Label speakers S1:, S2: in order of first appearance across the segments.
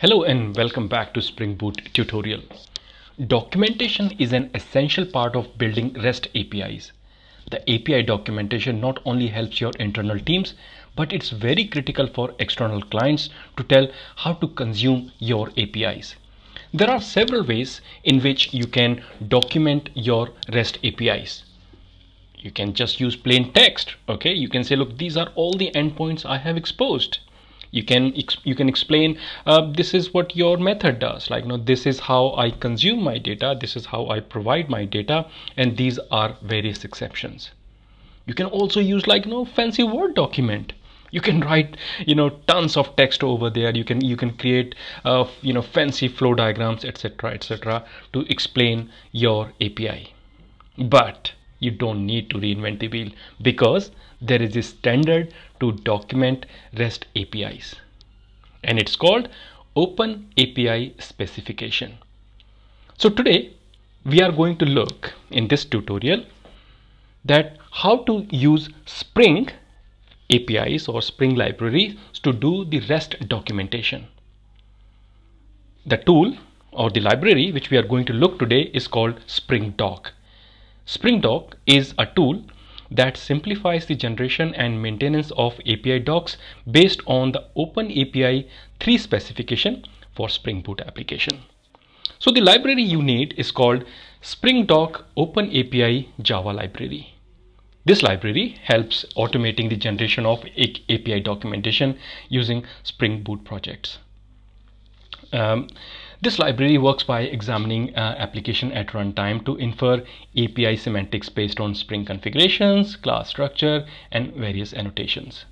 S1: Hello and welcome back to Spring Boot tutorial. Documentation is an essential part of building REST APIs. The API documentation not only helps your internal teams, but it's very critical for external clients to tell how to consume your APIs. There are several ways in which you can document your REST APIs. You can just use plain text, okay? You can say, look, these are all the endpoints I have exposed you can you can explain uh, this is what your method does like you know this is how i consume my data this is how i provide my data and these are various exceptions you can also use like you no know, fancy word document you can write you know tons of text over there you can you can create uh, you know fancy flow diagrams etc etc to explain your api but you don't need to reinvent the wheel because there is a standard to document REST APIs. And it's called Open API Specification. So today we are going to look in this tutorial that how to use Spring APIs or Spring libraries to do the REST documentation. The tool or the library which we are going to look today is called Spring Doc. Spring Doc is a tool that simplifies the generation and maintenance of API docs based on the Open API 3 specification for Spring Boot application. So the library you need is called Spring Doc API Java Library. This library helps automating the generation of API documentation using Spring Boot projects. Um, this library works by examining uh, application at runtime to infer API semantics based on Spring configurations, class structure, and various annotations.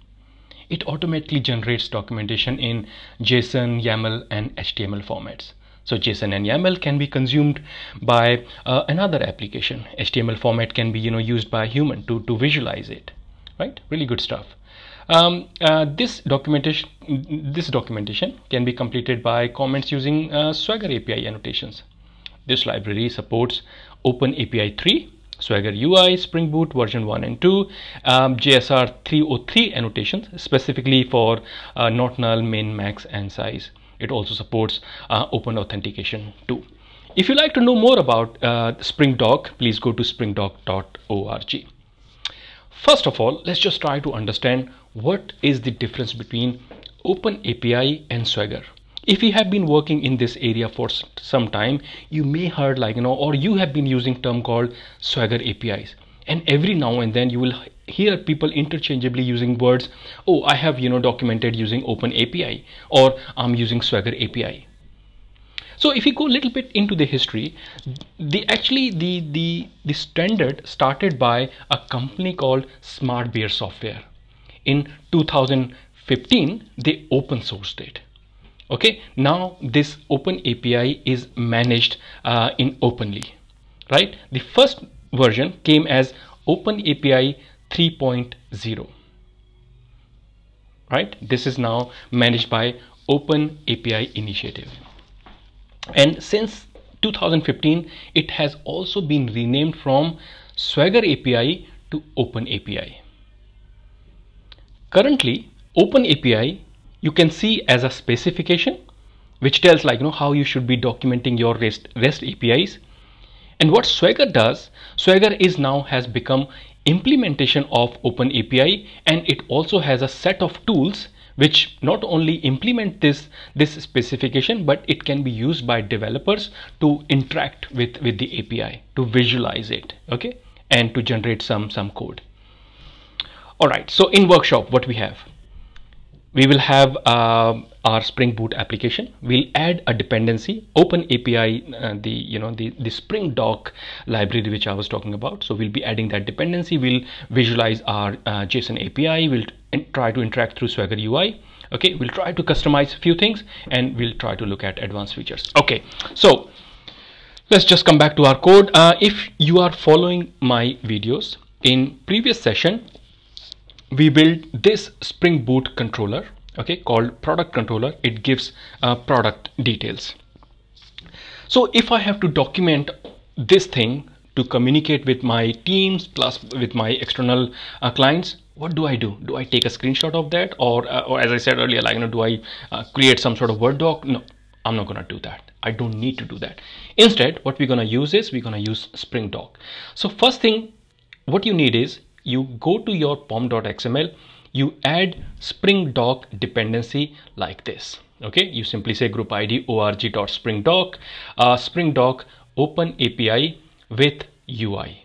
S1: It automatically generates documentation in JSON, YAML, and HTML formats. So JSON and YAML can be consumed by uh, another application. HTML format can be you know used by a human to, to visualize it, right? Really good stuff. Um, uh, this documentation this documentation can be completed by comments using uh, Swagger API annotations. This library supports Open API 3, Swagger UI, Spring Boot version 1 and 2, um, JSR 303 annotations specifically for uh, not null, min, max and size. It also supports uh, Open Authentication 2. If you'd like to know more about uh, Spring Doc, please go to springdoc.org. First of all, let's just try to understand what is the difference between open API and swagger if you have been working in this area for some time you may heard like you know or you have been using term called swagger apis and every now and then you will hear people interchangeably using words oh i have you know documented using open api or i'm using swagger api so if you go a little bit into the history the actually the the the standard started by a company called smart beer software in 2015 they open sourced it okay now this open api is managed uh, in openly right the first version came as open api 3.0 right this is now managed by open api initiative and since 2015 it has also been renamed from swagger api to open api Currently, OpenAPI you can see as a specification which tells like you know how you should be documenting your REST, REST APIs. And what Swagger does, Swagger is now has become implementation of OpenAPI and it also has a set of tools which not only implement this this specification but it can be used by developers to interact with with the API to visualize it okay and to generate some some code all right, so in workshop, what we have? We will have uh, our Spring Boot application. We'll add a dependency, Open API, uh, the you know the the Spring Doc library which I was talking about. So we'll be adding that dependency. We'll visualize our uh, JSON API. We'll try to interact through Swagger UI. Okay, we'll try to customize a few things, and we'll try to look at advanced features. Okay, so let's just come back to our code. Uh, if you are following my videos in previous session, we build this Spring Boot controller, okay, called product controller. It gives uh, product details. So if I have to document this thing to communicate with my teams plus with my external uh, clients, what do I do? Do I take a screenshot of that? Or, uh, or as I said earlier, like, you know, do I uh, create some sort of Word doc? No, I'm not going to do that. I don't need to do that. Instead, what we're going to use is we're going to use Spring Doc. So first thing, what you need is you go to your pom.xml, you add Spring Doc dependency like this. Okay, you simply say group id org.springdoc, uh, open API with UI.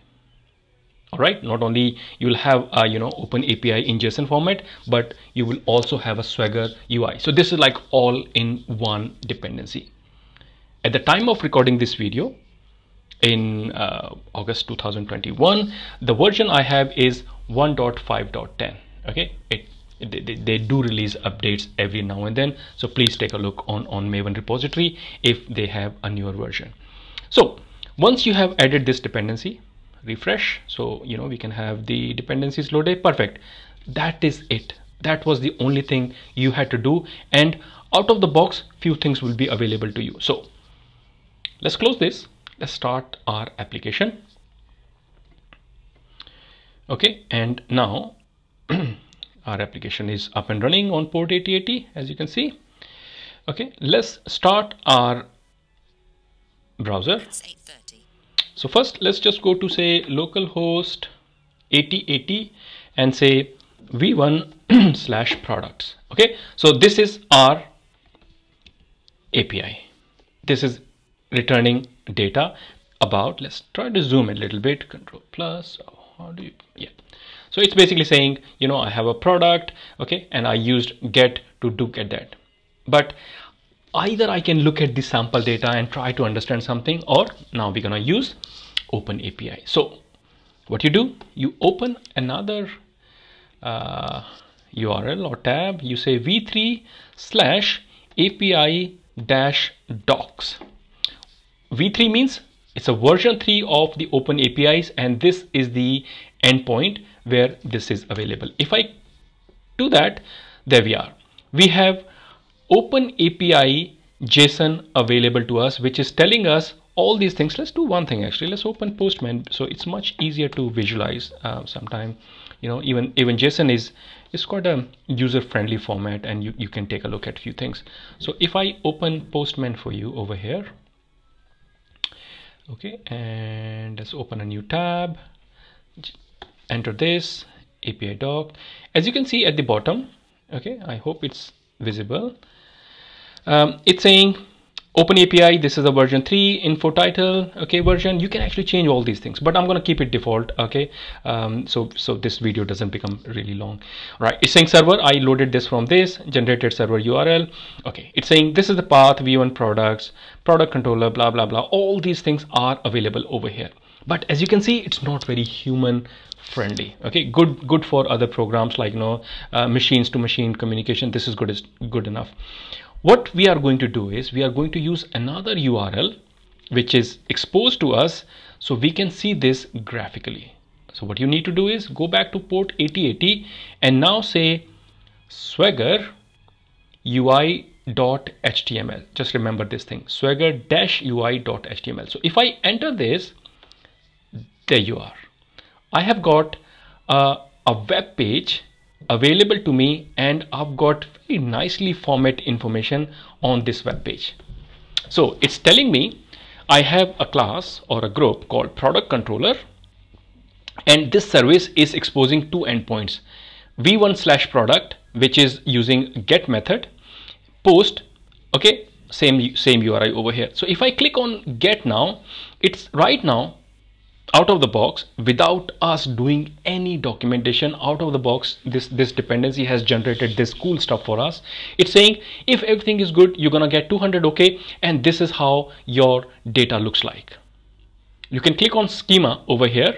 S1: All right, not only you'll have, a uh, you know, open API in JSON format, but you will also have a Swagger UI. So this is like all in one dependency. At the time of recording this video, in uh, August 2021 the version I have is 1.5.10 okay it they, they, do release updates every now and then so please take a look on on maven repository if they have a newer version so once you have added this dependency refresh so you know we can have the dependencies loaded perfect that is it that was the only thing you had to do and out of the box few things will be available to you so let's close this let's start our application okay and now our application is up and running on port 8080 as you can see okay let's start our browser so first let's just go to say localhost 8080 and say v1 slash products okay so this is our API this is returning data about let's try to zoom a little bit control plus how do you yeah so it's basically saying you know i have a product okay and i used get to do get that but either i can look at the sample data and try to understand something or now we're gonna use open api so what you do you open another uh, url or tab you say v3 slash api dash docs v3 means it's a version 3 of the open apis and this is the endpoint where this is available if i do that there we are we have open api json available to us which is telling us all these things let's do one thing actually let's open postman so it's much easier to visualize uh, sometime you know even even json is it's quite a user friendly format and you, you can take a look at a few things so if i open postman for you over here okay and let's open a new tab enter this api doc as you can see at the bottom okay i hope it's visible um, it's saying Open API. this is a version 3, info title, okay, version. You can actually change all these things, but I'm going to keep it default, okay, um, so, so this video doesn't become really long, right? It's saying server, I loaded this from this, generated server URL, okay. It's saying this is the path, V1 products, product controller, blah, blah, blah. All these things are available over here. But as you can see, it's not very human friendly okay good good for other programs like you know uh, machines to machine communication this is good is good enough what we are going to do is we are going to use another URL which is exposed to us so we can see this graphically. So what you need to do is go back to port 8080 and now say swagger ui.html. Just remember this thing swagger-ui.html. So if I enter this, there you are. I have got uh, a web page available to me and I've got very nicely format information on this web page. So it's telling me I have a class or a group called product controller and this service is exposing two endpoints v1 slash product which is using get method post okay same same URI over here so if I click on get now it's right now out of the box without us doing any documentation out of the box this this dependency has generated this cool stuff for us it's saying if everything is good you're gonna get 200 okay and this is how your data looks like you can click on schema over here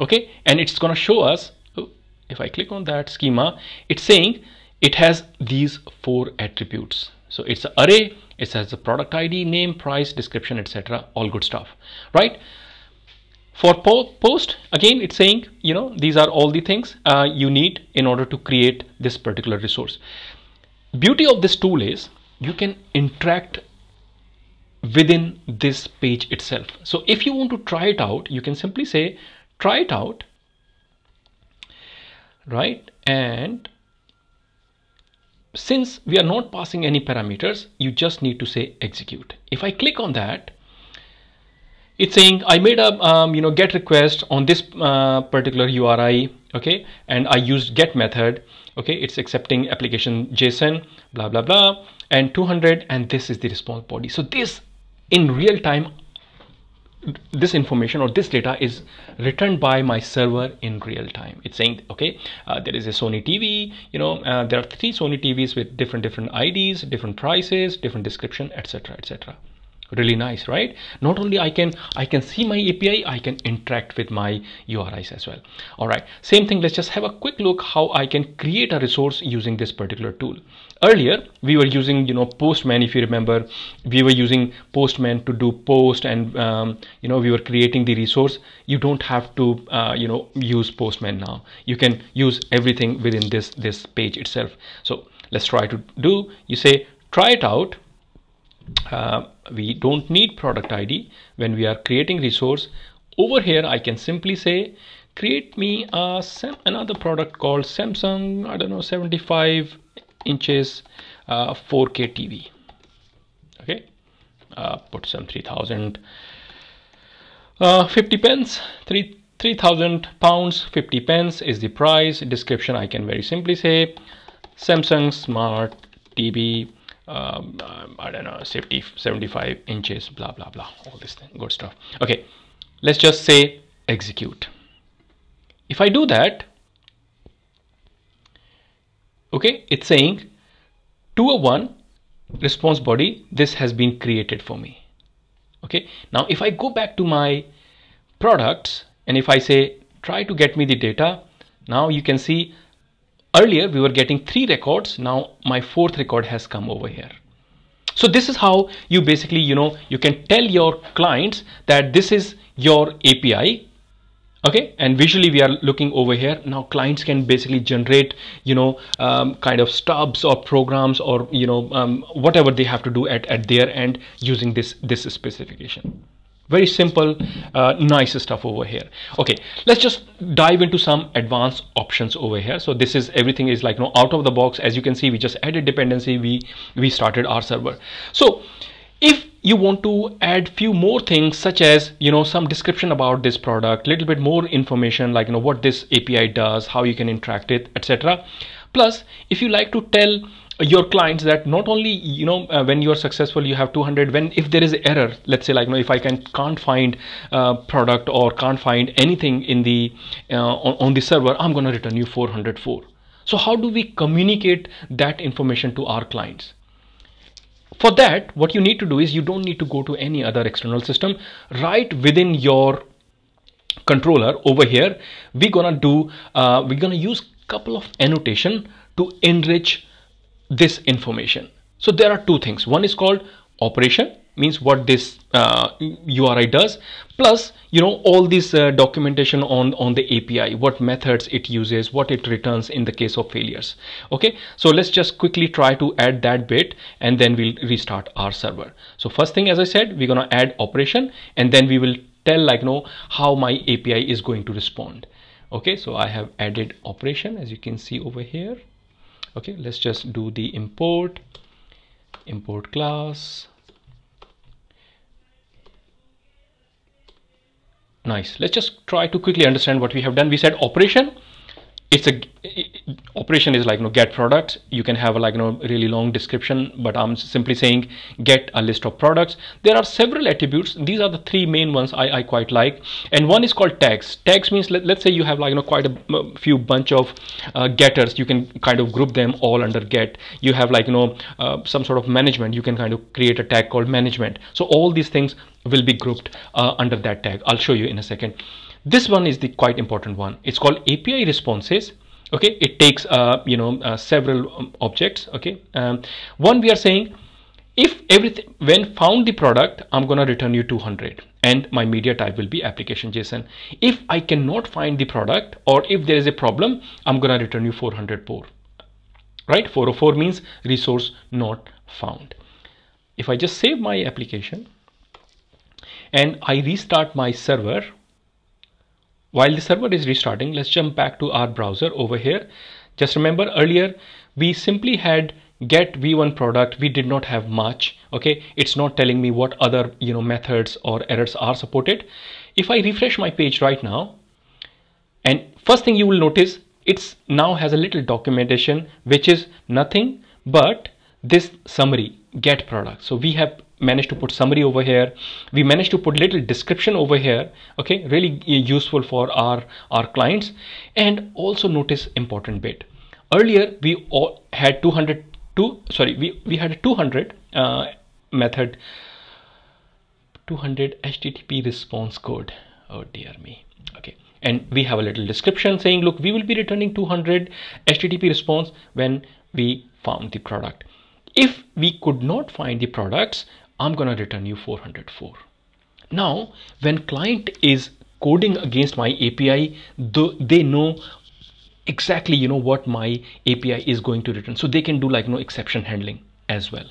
S1: okay and it's gonna show us oh, if I click on that schema it's saying it has these four attributes so it's an array it has the product ID name price description etc all good stuff right for po post, again, it's saying, you know, these are all the things uh, you need in order to create this particular resource. Beauty of this tool is you can interact within this page itself. So if you want to try it out, you can simply say, try it out, right? And since we are not passing any parameters, you just need to say execute. If I click on that, it's saying I made a um, you know get request on this uh, particular URI okay and I used get method okay it's accepting application JSON blah blah blah and 200 and this is the response body so this in real time this information or this data is returned by my server in real time it's saying okay uh, there is a sony tv you know uh, there are three sony tvs with different different ids different prices different description etc etc really nice right not only i can i can see my api i can interact with my uris as well all right same thing let's just have a quick look how i can create a resource using this particular tool earlier we were using you know postman if you remember we were using postman to do post and um, you know we were creating the resource you don't have to uh, you know use postman now you can use everything within this this page itself so let's try to do you say try it out uh, we don't need product ID when we are creating resource. Over here, I can simply say, create me a another product called Samsung, I don't know, 75 inches uh, 4K TV. Okay, uh, put some 3000, uh, 50 pence, 3 3000 pounds 50 pence is the price description i can very simply say samsung smart tv um, um, I don't know safety 75 inches blah blah blah all this thing good stuff okay let's just say execute if I do that okay it's saying to a one response body this has been created for me okay now if I go back to my products and if I say try to get me the data now you can see earlier we were getting three records now my fourth record has come over here so this is how you basically you know you can tell your clients that this is your API okay and visually we are looking over here now clients can basically generate you know um, kind of stubs or programs or you know um, whatever they have to do at, at their end using this this specification very simple uh, nice stuff over here okay let's just dive into some advanced options over here so this is everything is like you know out of the box as you can see we just added dependency we we started our server so if you want to add few more things such as you know some description about this product little bit more information like you know what this api does how you can interact it etc plus if you like to tell your clients that not only you know uh, when you are successful you have 200 when if there is error let's say like you know if i can can't find a uh, product or can't find anything in the uh, on, on the server i'm going to return you 404 so how do we communicate that information to our clients for that what you need to do is you don't need to go to any other external system right within your controller over here we're gonna do uh, we're gonna use couple of annotation to enrich this information. So there are two things. One is called operation means what this uh, URI does plus you know all this uh, documentation on on the API what methods it uses what it returns in the case of failures okay so let's just quickly try to add that bit and then we'll restart our server so first thing as I said we're gonna add operation and then we will tell like you know how my API is going to respond okay so I have added operation as you can see over here okay let's just do the import import class nice let's just try to quickly understand what we have done we said operation it's a it, operation is like you know get product you can have a, like you know really long description but i'm simply saying get a list of products there are several attributes these are the three main ones i, I quite like and one is called tags tags means let, us say you have like you know quite a few bunch of uh, getters you can kind of group them all under get you have like you know uh, some sort of management you can kind of create a tag called management so all these things will be grouped uh, under that tag i'll show you in a second this one is the quite important one. It's called API responses okay it takes uh, you know uh, several um, objects okay um, one we are saying if everything when found the product i'm going to return you 200 and my media type will be application json if i cannot find the product or if there is a problem i'm going to return you 400 right 404 means resource not found if i just save my application and i restart my server while the server is restarting, let's jump back to our browser over here. Just remember earlier, we simply had get v1 product we did not have much okay it's not telling me what other you know methods or errors are supported if i refresh my page right now and first thing you will notice it's now has a little documentation which is nothing but this summary get product so we have managed to put summary over here we managed to put little description over here okay really useful for our our clients and also notice important bit earlier we all had 200 two sorry we we had a 200 uh, method 200 http response code oh dear me okay and we have a little description saying look we will be returning 200 http response when we found the product if we could not find the products I'm gonna return you 404. Now, when client is coding against my API, they know exactly you know what my API is going to return. So they can do like you no know, exception handling as well,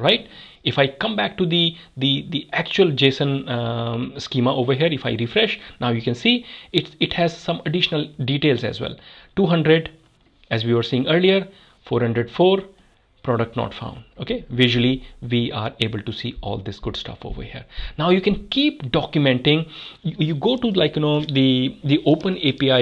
S1: right? If I come back to the the the actual JSON um, schema over here, if I refresh, now you can see it it has some additional details as well. 200, as we were seeing earlier, 404 product not found okay visually we are able to see all this good stuff over here now you can keep documenting you, you go to like you know the the open api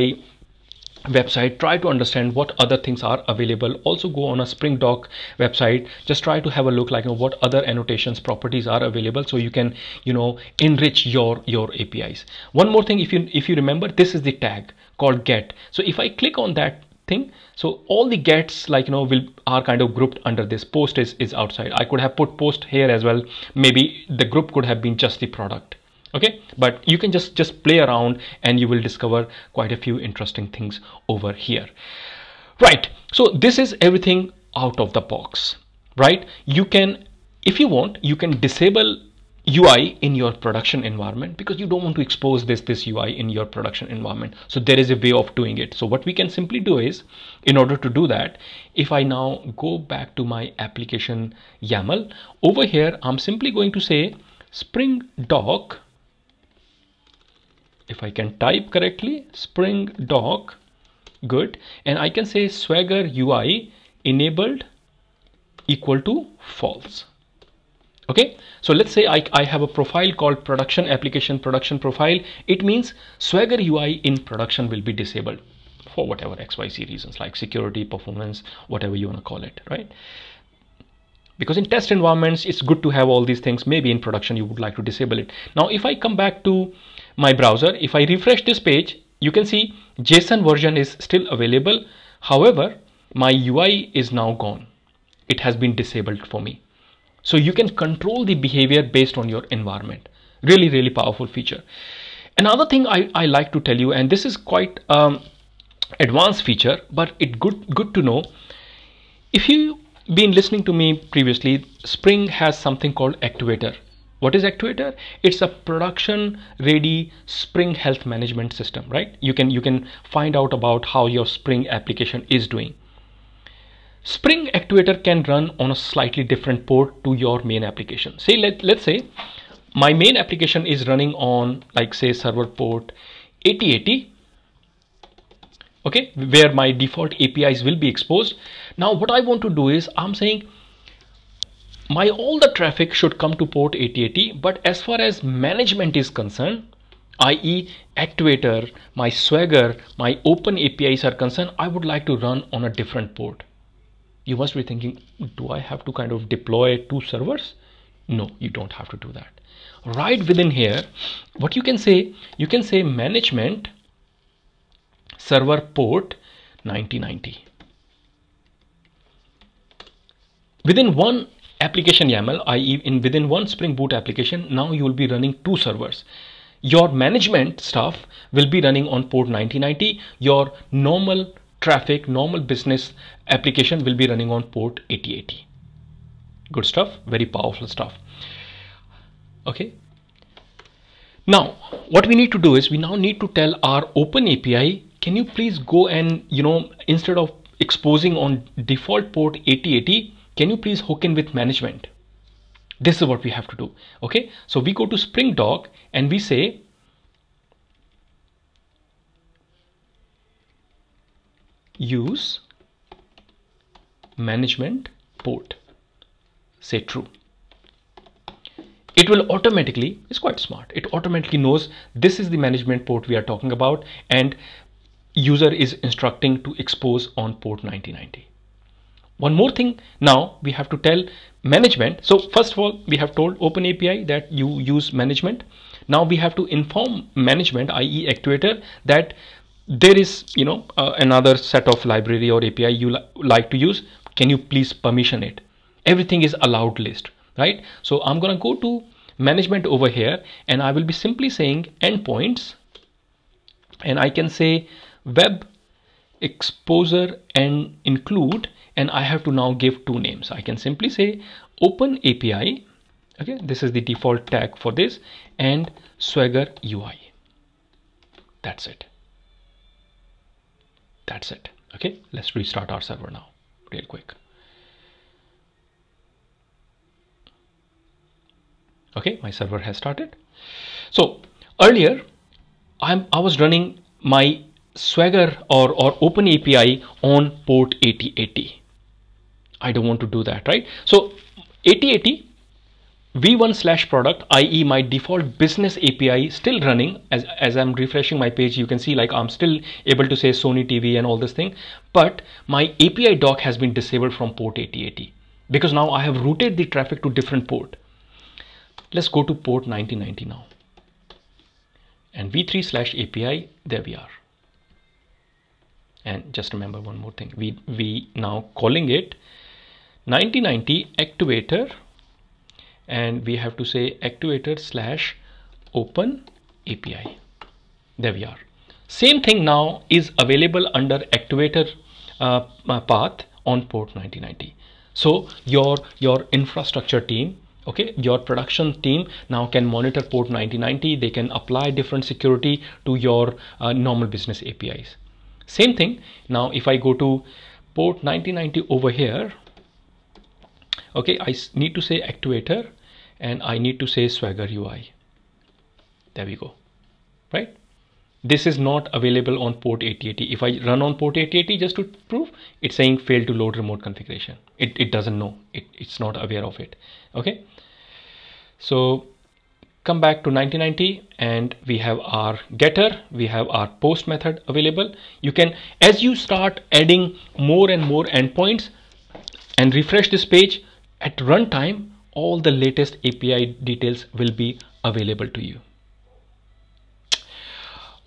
S1: website try to understand what other things are available also go on a spring doc website just try to have a look like you know, what other annotations properties are available so you can you know enrich your your apis one more thing if you if you remember this is the tag called get so if i click on that thing so all the gets like you know will are kind of grouped under this post is is outside i could have put post here as well maybe the group could have been just the product okay but you can just just play around and you will discover quite a few interesting things over here right so this is everything out of the box right you can if you want you can disable UI in your production environment because you don't want to expose this this UI in your production environment. So there is a way of doing it. So what we can simply do is in order to do that, if I now go back to my application YAML over here, I'm simply going to say spring doc. If I can type correctly spring doc good. And I can say swagger UI enabled equal to false okay so let's say I, I have a profile called production application production profile it means swagger UI in production will be disabled for whatever XYZ reasons like security performance whatever you want to call it right because in test environments it's good to have all these things maybe in production you would like to disable it now if I come back to my browser if I refresh this page you can see JSON version is still available however my UI is now gone it has been disabled for me so you can control the behavior based on your environment. Really, really powerful feature. Another thing I, I like to tell you, and this is quite um, advanced feature, but it good good to know. If you been listening to me previously, Spring has something called Actuator. What is Actuator? It's a production ready Spring health management system, right? You can you can find out about how your Spring application is doing. Spring actuator can run on a slightly different port to your main application. Say, let, let's say my main application is running on like say server port 8080 okay where my default apis will be exposed now what i want to do is i'm saying my all the traffic should come to port 8080 but as far as management is concerned i.e. actuator my swagger my open apis are concerned i would like to run on a different port you must be thinking do i have to kind of deploy two servers no you don't have to do that right within here what you can say you can say management server port 9090 within one application YAML, i.e. in within one Spring Boot application, now you will be running two servers. Your management stuff will be running on port 9090. Your normal traffic, normal business application will be running on port 8080. Good stuff, very powerful stuff. Okay. Now, what we need to do is we now need to tell our open API, can you please go and, you know, instead of exposing on default port 8080, can you please hook in with management? This is what we have to do. Okay. So we go to Spring Dog and we say use management port say true it will automatically it's quite smart it automatically knows this is the management port we are talking about and user is instructing to expose on port 9090 one more thing now we have to tell management so first of all we have told open api that you use management now we have to inform management i.e actuator that there is you know uh, another set of library or api you li like to use can you please permission it everything is allowed list right so i'm going to go to management over here and i will be simply saying endpoints and i can say web exposure and include and i have to now give two names i can simply say open api okay this is the default tag for this and swagger ui that's it that's it okay let's restart our server now real quick okay my server has started so earlier I'm I was running my swagger or or open API on port 8080 I don't want to do that right so 8080 v1 slash product i.e. my default business API still running as, as I'm refreshing my page you can see like I'm still able to say Sony TV and all this thing but my API doc has been disabled from port 8080 because now I have routed the traffic to different port let's go to port 9090 now and v3 slash API there we are and just remember one more thing we we now calling it 9090 activator and we have to say activator slash open API. There we are. Same thing now is available under activator uh, uh, path on port 9090. So your, your infrastructure team okay your production team now can monitor port 9090 they can apply different security to your uh, normal business apis same thing now if i go to port 9090 over here okay I need to say actuator and I need to say swagger UI there we go right this is not available on port 8080 if I run on port 8080 just to prove it's saying fail to load remote configuration it, it doesn't know it, it's not aware of it okay so come back to 1990 and we have our getter we have our post method available you can as you start adding more and more endpoints and refresh this page at runtime, all the latest API details will be available to you.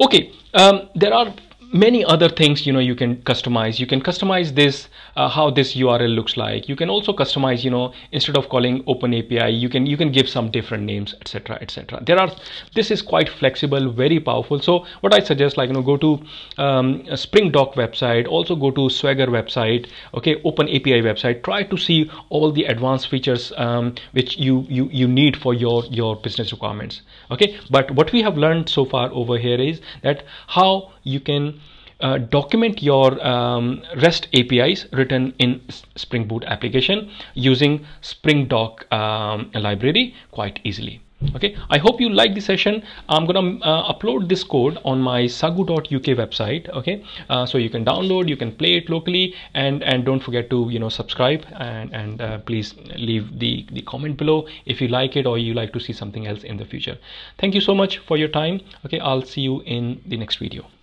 S1: Okay, um, there are many other things you know you can customize you can customize this uh, how this url looks like you can also customize you know instead of calling open api you can you can give some different names etc etc there are this is quite flexible very powerful so what i suggest like you know go to um, spring doc website also go to swagger website okay open api website try to see all the advanced features um, which you you you need for your your business requirements okay but what we have learned so far over here is that how you can uh, document your um, REST APIs written in Spring Boot application using Spring Doc um, library quite easily. Okay, I hope you like this session. I'm gonna uh, upload this code on my sagu.uk website. Okay, uh, so you can download, you can play it locally, and and don't forget to you know subscribe and and uh, please leave the the comment below if you like it or you like to see something else in the future. Thank you so much for your time. Okay, I'll see you in the next video.